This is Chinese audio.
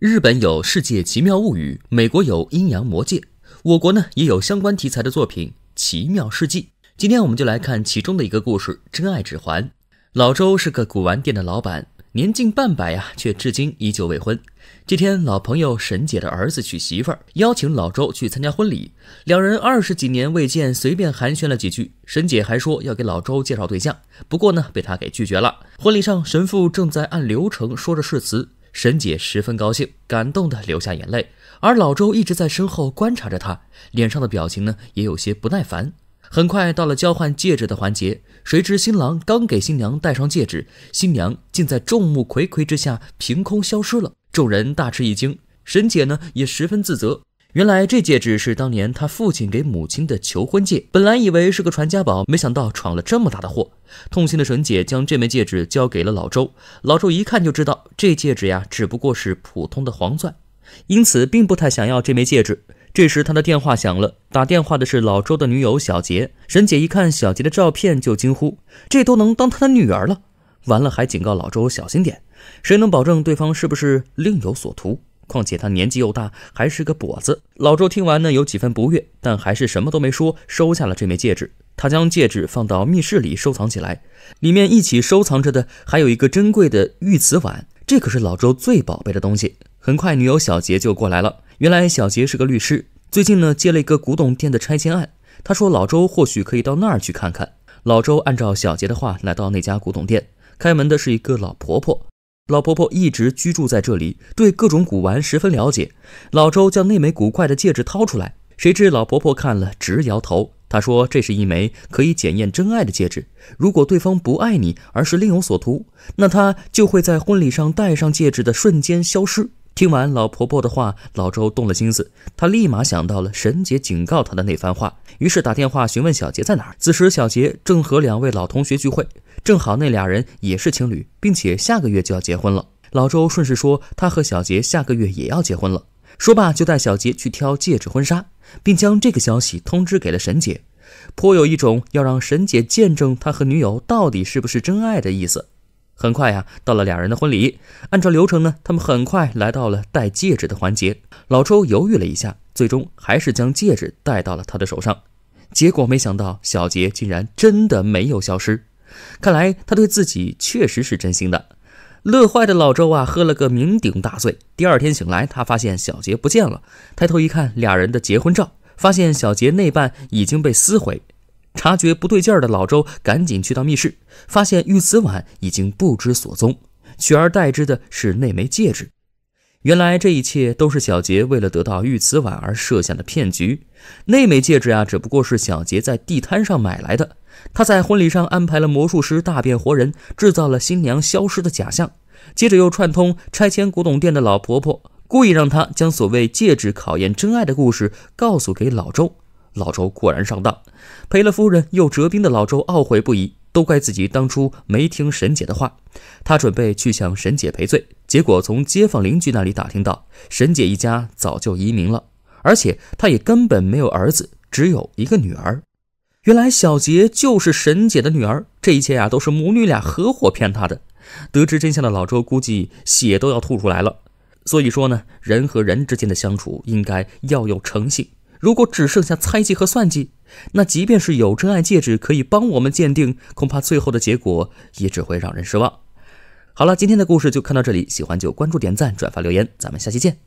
日本有《世界奇妙物语》，美国有《阴阳魔界》，我国呢也有相关题材的作品《奇妙世纪》。今天我们就来看其中的一个故事《真爱指环》。老周是个古玩店的老板，年近半百呀，却至今依旧未婚。这天，老朋友沈姐的儿子娶媳妇儿，邀请老周去参加婚礼。两人二十几年未见，随便寒暄了几句。沈姐还说要给老周介绍对象，不过呢，被他给拒绝了。婚礼上，神父正在按流程说着誓词。沈姐十分高兴，感动的流下眼泪，而老周一直在身后观察着她，脸上的表情呢也有些不耐烦。很快到了交换戒指的环节，谁知新郎刚给新娘戴上戒指，新娘竟在众目睽睽之下凭空消失了，众人大吃一惊，沈姐呢也十分自责。原来这戒指是当年他父亲给母亲的求婚戒，本来以为是个传家宝，没想到闯了这么大的祸。痛心的沈姐将这枚戒指交给了老周，老周一看就知道这戒指呀，只不过是普通的黄钻，因此并不太想要这枚戒指。这时他的电话响了，打电话的是老周的女友小杰。沈姐一看小杰的照片就惊呼：“这都能当她的女儿了！”完了还警告老周小心点，谁能保证对方是不是另有所图？况且他年纪又大，还是个跛子。老周听完呢，有几分不悦，但还是什么都没说，收下了这枚戒指。他将戒指放到密室里收藏起来，里面一起收藏着的还有一个珍贵的玉瓷碗，这可是老周最宝贝的东西。很快，女友小杰就过来了。原来小杰是个律师，最近呢接了一个古董店的拆迁案。他说老周或许可以到那儿去看看。老周按照小杰的话来到那家古董店，开门的是一个老婆婆。老婆婆一直居住在这里，对各种古玩十分了解。老周将那枚古怪的戒指掏出来，谁知老婆婆看了直摇头。她说：“这是一枚可以检验真爱的戒指，如果对方不爱你，而是另有所图，那他就会在婚礼上戴上戒指的瞬间消失。”听完老婆婆的话，老周动了心思，他立马想到了沈姐警告他的那番话，于是打电话询问小杰在哪儿。此时，小杰正和两位老同学聚会。正好那俩人也是情侣，并且下个月就要结婚了。老周顺势说：“他和小杰下个月也要结婚了。”说罢就带小杰去挑戒指、婚纱，并将这个消息通知给了沈姐，颇有一种要让沈姐见证他和女友到底是不是真爱的意思。很快呀，到了俩人的婚礼，按照流程呢，他们很快来到了戴戒指的环节。老周犹豫了一下，最终还是将戒指戴到了他的手上。结果没想到，小杰竟然真的没有消失。看来他对自己确实是真心的，乐坏的老周啊，喝了个酩酊大醉。第二天醒来，他发现小杰不见了，抬头一看，俩人的结婚照，发现小杰那半已经被撕毁。察觉不对劲儿的老周，赶紧去到密室，发现玉瓷碗已经不知所踪，取而代之的是那枚戒指。原来这一切都是小杰为了得到玉瓷碗而设下的骗局。那枚戒指啊，只不过是小杰在地摊上买来的。他在婚礼上安排了魔术师大变活人，制造了新娘消失的假象。接着又串通拆迁古董店的老婆婆，故意让她将所谓戒指考验真爱的故事告诉给老周。老周果然上当，赔了夫人又折兵的老周懊悔不已。都怪自己当初没听沈姐的话，他准备去向沈姐赔罪，结果从街坊邻居那里打听到，沈姐一家早就移民了，而且他也根本没有儿子，只有一个女儿。原来小杰就是沈姐的女儿，这一切啊都是母女俩合伙骗他的。得知真相的老周估计血都要吐出来了。所以说呢，人和人之间的相处应该要有诚信，如果只剩下猜忌和算计。那即便是有真爱戒指可以帮我们鉴定，恐怕最后的结果也只会让人失望。好了，今天的故事就看到这里，喜欢就关注、点赞、转发、留言，咱们下期见。